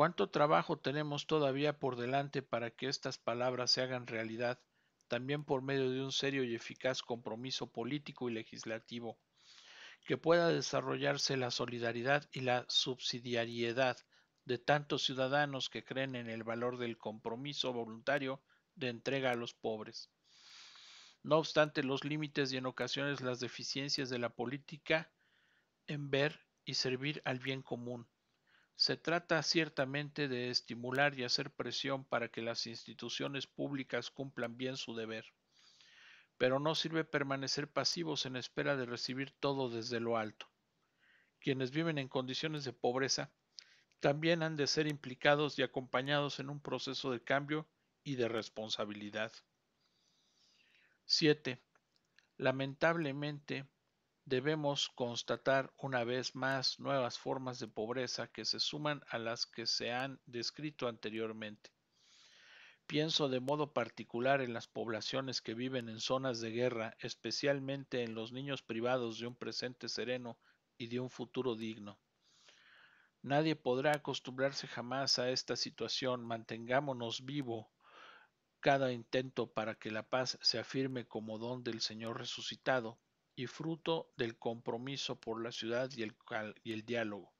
¿Cuánto trabajo tenemos todavía por delante para que estas palabras se hagan realidad, también por medio de un serio y eficaz compromiso político y legislativo, que pueda desarrollarse la solidaridad y la subsidiariedad de tantos ciudadanos que creen en el valor del compromiso voluntario de entrega a los pobres? No obstante, los límites y en ocasiones las deficiencias de la política en ver y servir al bien común se trata ciertamente de estimular y hacer presión para que las instituciones públicas cumplan bien su deber, pero no sirve permanecer pasivos en espera de recibir todo desde lo alto. Quienes viven en condiciones de pobreza también han de ser implicados y acompañados en un proceso de cambio y de responsabilidad. 7. Lamentablemente, debemos constatar una vez más nuevas formas de pobreza que se suman a las que se han descrito anteriormente. Pienso de modo particular en las poblaciones que viven en zonas de guerra, especialmente en los niños privados de un presente sereno y de un futuro digno. Nadie podrá acostumbrarse jamás a esta situación. Mantengámonos vivo cada intento para que la paz se afirme como don del Señor resucitado, y fruto del compromiso por la ciudad y el, y el diálogo.